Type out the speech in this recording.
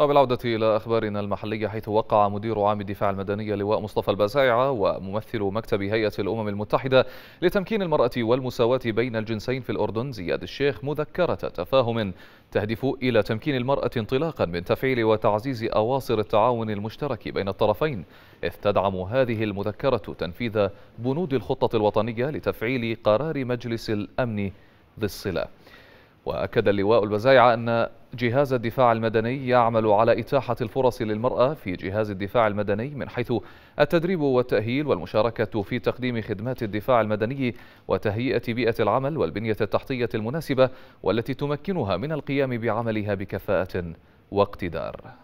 وبالعودة إلى أخبارنا المحلية حيث وقع مدير عام الدفاع المدني لواء مصطفى البزاعة وممثل مكتب هيئة الأمم المتحدة لتمكين المرأة والمساواة بين الجنسين في الأردن زياد الشيخ مذكرة تفاهم تهدف إلى تمكين المرأة انطلاقا من تفعيل وتعزيز أواصر التعاون المشترك بين الطرفين إذ تدعم هذه المذكرة تنفيذ بنود الخطة الوطنية لتفعيل قرار مجلس الأمن ذي الصلة وأكد اللواء البزايع أن جهاز الدفاع المدني يعمل على إتاحة الفرص للمرأة في جهاز الدفاع المدني من حيث التدريب والتأهيل والمشاركة في تقديم خدمات الدفاع المدني وتهيئة بيئة العمل والبنية التحتية المناسبة والتي تمكنها من القيام بعملها بكفاءة واقتدار